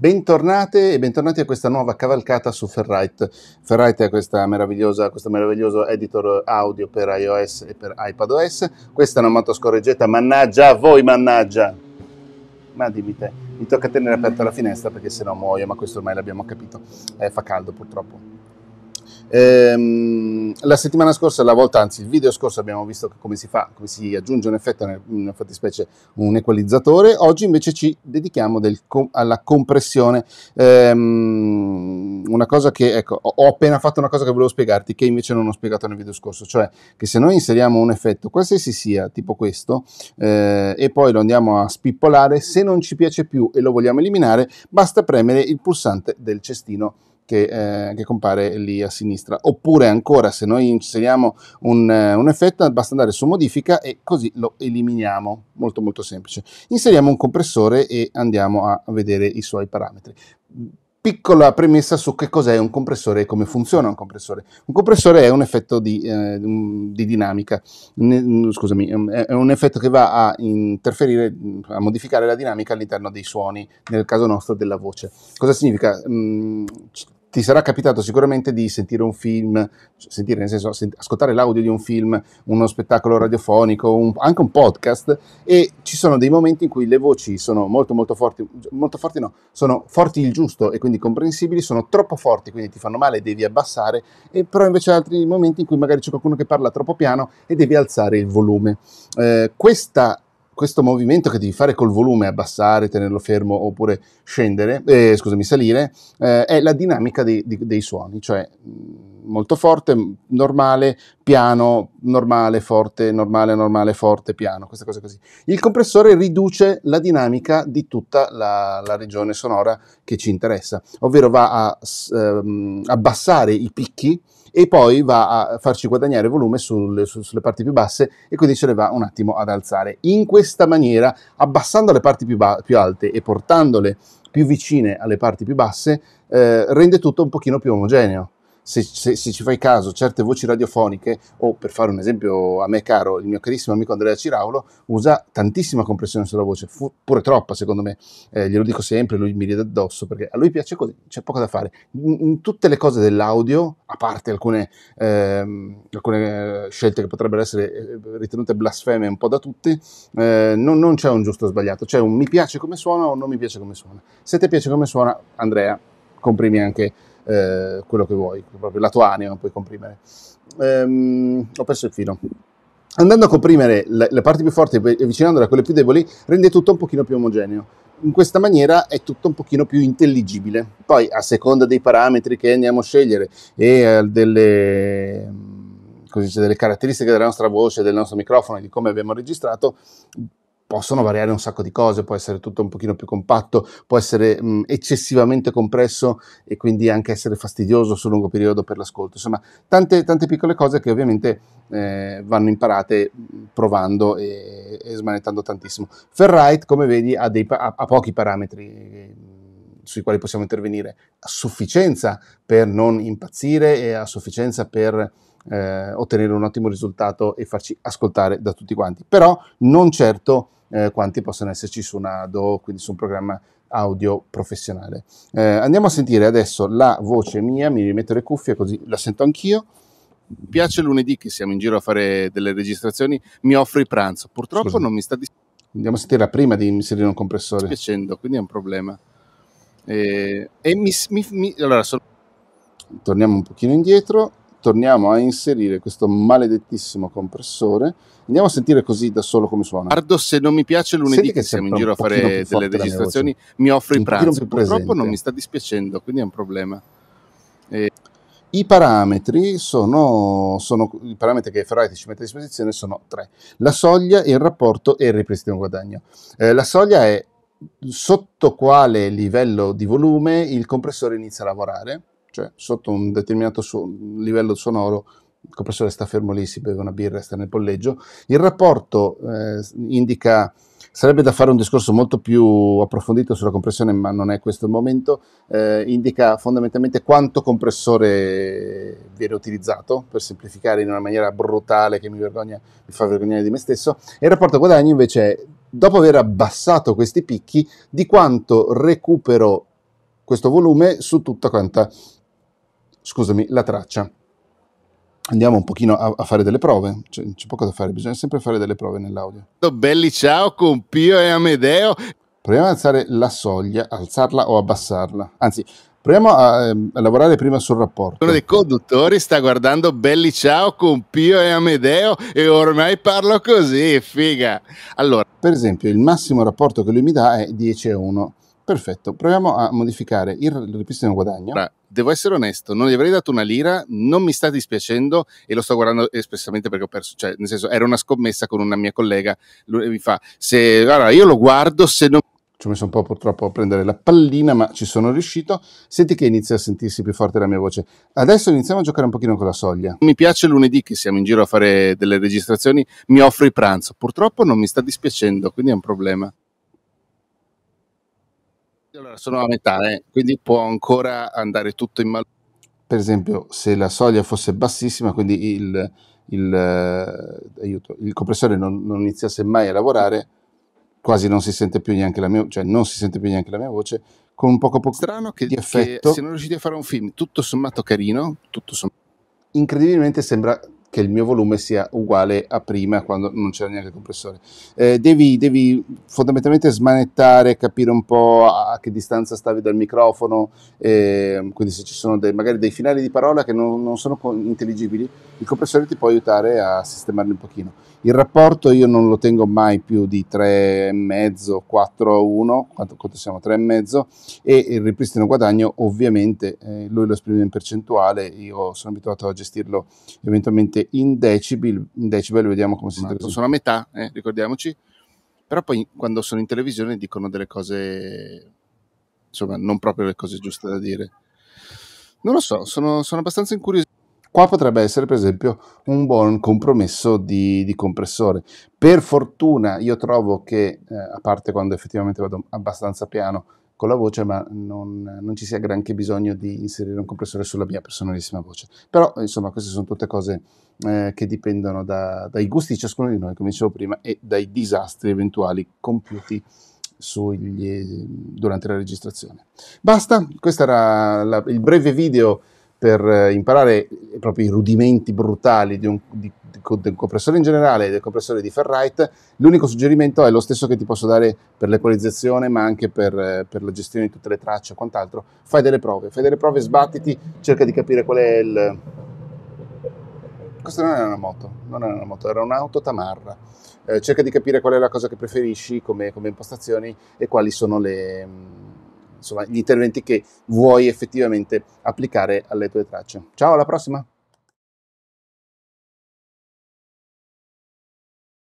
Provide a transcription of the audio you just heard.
Bentornate e bentornati a questa nuova cavalcata su Ferrite. Ferrite è questo meraviglioso editor audio per iOS e per iPadOS. Questa è una moto scorreggetta, mannaggia a voi, mannaggia! Ma dimmi te, mi tocca tenere aperta la finestra perché sennò muoio, ma questo ormai l'abbiamo capito. Eh, fa caldo purtroppo. Ehm, la settimana scorsa, la volta, anzi il video scorso abbiamo visto come si fa, come si aggiunge un effetto, una fattispecie un equalizzatore, oggi invece ci dedichiamo del, alla compressione, ehm, una cosa che, ecco, ho appena fatto una cosa che volevo spiegarti, che invece non ho spiegato nel video scorso, cioè che se noi inseriamo un effetto, qualsiasi sia, tipo questo, eh, e poi lo andiamo a spippolare, se non ci piace più e lo vogliamo eliminare, basta premere il pulsante del cestino che, eh, che, compare lì a sinistra. Oppure ancora se noi inseriamo un, eh, un, effetto basta andare su modifica e così lo eliminiamo, molto molto semplice. Inseriamo un compressore e andiamo a vedere i suoi parametri. Piccola premessa su che cos'è un compressore e come funziona un compressore. Un compressore è un effetto di, eh, di dinamica, ne, mm, scusami, è un effetto che va a interferire, mm, a modificare la dinamica all'interno dei suoni, nel caso nostro della voce. Cosa significa? Mm, ti sarà capitato sicuramente di sentire un film, sentire nel senso sent- ascoltare l'audio di un film, uno spettacolo radiofonico, un, anche un podcast e ci sono dei momenti in cui le voci sono molto molto forti, molto forti no, sono forti il giusto e quindi comprensibili, sono troppo forti quindi ti fanno male e devi abbassare, e però invece altri momenti in cui magari c'è qualcuno che parla troppo piano e devi alzare il volume. Eh, questa questo movimento che devi fare col volume, abbassare, tenerlo fermo oppure scendere, eh, scusami, salire, eh, è la dinamica dei, dei, dei suoni, cioè mm, molto forte, normale, piano, normale, forte, normale, normale, forte, piano, queste cose così. Il compressore riduce la dinamica di tutta la, la regione sonora che ci interessa, ovvero va a ehm, abbassare i picchi e poi va a farci guadagnare volume sul, su, sulle parti più basse e quindi ce le va un attimo ad alzare. In questa maniera, abbassando le parti più, ba- più alte e portandole più vicine alle parti più basse, eh, rende tutto un pochino più omogeneo se, se, se, ci fai caso, certe voci radiofoniche, o per fare un esempio a me caro, il mio carissimo amico Andrea Ciraulo, usa tantissima compressione sulla voce, fu, pure troppa secondo me, eh, glielo dico sempre, lui mi ride addosso perché a lui piace così, c'è poco da fare. In, in tutte le cose dell'audio, a parte alcune, ehm, alcune, eh, scelte che potrebbero essere eh, ritenute blasfeme un po' da tutti, eh, non, non c'è un giusto o sbagliato, c'è un mi piace come suona o non mi piace come suona. Se ti piace come suona, Andrea, comprimi anche eh, quello che vuoi, proprio la tua anima puoi comprimere. Ehm, ho perso il filo. Andando a comprimere le, le parti più forti e avvicinandole a quelle più deboli, rende tutto un pochino più omogeneo in questa maniera è tutto un pochino più intelligibile. Poi, a seconda dei parametri che andiamo a scegliere e eh, delle, mm, così, delle, caratteristiche della nostra voce, del nostro microfono e di come abbiamo registrato, possono variare un sacco di cose, può essere tutto un pochino più compatto, può essere mh, eccessivamente compresso e quindi anche essere fastidioso sul lungo periodo per l'ascolto. Insomma, tante, tante piccole cose che ovviamente eh, vanno imparate provando e, e, smanettando tantissimo. Ferrite, come vedi, ha, dei, ha, ha pochi parametri sui quali possiamo intervenire a sufficienza per non impazzire e a sufficienza per eh, ottenere un ottimo risultato e farci ascoltare da tutti quanti. Però non certo eh, quanti possono esserci su una DO, quindi su un programma audio professionale. Eh, andiamo a sentire adesso la voce mia, mi rimetto le cuffie così la sento anch'io. Piace lunedì che siamo in giro a fare delle registrazioni, mi offro il pranzo. Purtroppo Scusa. non mi sta dispensando. Andiamo a sentire la prima di inserire un compressore. Sto piacendo, quindi è un problema. Eh, e mi, mi, mi, allora, sono... Torniamo un pochino indietro torniamo a inserire questo maledettissimo compressore. Andiamo a sentire così da solo come suona. Ardo, se non mi piace lunedì che siamo in giro a fare delle registrazioni, mi offro il pranzo. Purtroppo non mi sta dispiacendo, quindi è un problema. E... Eh, I parametri sono, sono, i parametri che Ferrari ci mette a disposizione sono tre: la soglia, il rapporto e il ripristino guadagno. Eh, la soglia è sotto quale livello di volume il compressore inizia a lavorare cioè sotto un determinato su- livello sonoro il compressore sta fermo lì, si beve una birra e sta nel polleggio. Il rapporto eh, indica, sarebbe da fare un discorso molto più approfondito sulla compressione, ma non è questo il momento, eh, indica fondamentalmente quanto compressore viene utilizzato, per semplificare in una maniera brutale che mi, vergogna, mi fa vergognare di me stesso, e il rapporto guadagno invece è, dopo aver abbassato questi picchi, di quanto recupero questo volume su tutta quanta scusami, la traccia. Andiamo un pochino a, a fare delle prove, c'è, c'è, poco da fare, bisogna sempre fare delle prove nell'audio. Belli ciao con Pio e Amedeo. Proviamo ad alzare la soglia, alzarla o abbassarla. Anzi, proviamo a, ehm, a lavorare prima sul rapporto. Uno dei conduttori sta guardando Belli ciao con Pio e Amedeo e ormai parlo così, figa. Allora. Per esempio, il massimo rapporto che lui mi dà è 10 e 1. Perfetto, proviamo a modificare il ripristino guadagno. Bra devo essere onesto, non gli avrei dato una lira, non mi sta dispiacendo e lo sto guardando espressamente perché ho perso, cioè nel senso era una scommessa con una mia collega, lui mi fa, se, allora io lo guardo, se non... Ci ho messo un po' purtroppo a prendere la pallina, ma ci sono riuscito. Senti che inizia a sentirsi più forte la mia voce. Adesso iniziamo a giocare un pochino con la soglia. Mi piace lunedì che siamo in giro a fare delle registrazioni, mi offro il pranzo. Purtroppo non mi sta dispiacendo, quindi è un problema. Allora, sono a metà, eh, quindi può ancora andare tutto in malore. Per esempio, se la soglia fosse bassissima, quindi il, il, eh, aiuto, il compressore non, non, iniziasse mai a lavorare, quasi non si sente più neanche la mia, cioè non si sente più neanche la mia voce, con un poco poco Strano che, di effetto. Che se non riuscite a fare un film tutto sommato carino, tutto sommato... Incredibilmente sembra che il mio volume sia uguale a prima quando non c'era neanche il compressore. Eh, devi, devi, fondamentalmente smanettare, capire un po' a che distanza stavi dal microfono, eh, quindi se ci sono dei, magari dei finali di parola che non, non, sono intelligibili, il compressore ti può aiutare a sistemarli un pochino. Il rapporto io non lo tengo mai più di 3,5, 4 a 1, quanto, quanto siamo 3,5 e il ripristino guadagno ovviamente eh, lui lo esprime in percentuale, io sono abituato a gestirlo eventualmente ovviamente in decibel, in decibel vediamo come si sente, sono a metà, eh, ricordiamoci, però poi quando sono in televisione dicono delle cose, insomma, non proprio le cose giuste da dire. Non lo so, sono, sono abbastanza incuriosito. Qua potrebbe essere, per esempio, un buon compromesso di, di compressore. Per fortuna, io trovo che, eh, a parte quando effettivamente vado abbastanza piano, con la voce, ma non, non, ci sia granché bisogno di inserire un compressore sulla mia personalissima voce. Però, insomma, queste sono tutte cose eh, che dipendono da, dai gusti di ciascuno di noi, come dicevo prima, e dai disastri eventuali compiuti sugli, durante la registrazione. Basta, questo era la, il breve video per eh, imparare proprio i rudimenti brutali di un, di, del compressore in generale e del compressore di Ferrite, l'unico suggerimento è lo stesso che ti posso dare per l'equalizzazione, ma anche per, eh, per la gestione di tutte le tracce o quant'altro. Fai delle prove, fai delle prove, sbattiti, cerca di capire qual è il. Questa non è una moto, non è una moto, era un'auto tamarra. Eh, cerca di capire qual è la cosa che preferisci come, come impostazioni e quali sono le mm, insomma, gli interventi che vuoi effettivamente applicare alle tue tracce. Ciao, alla prossima!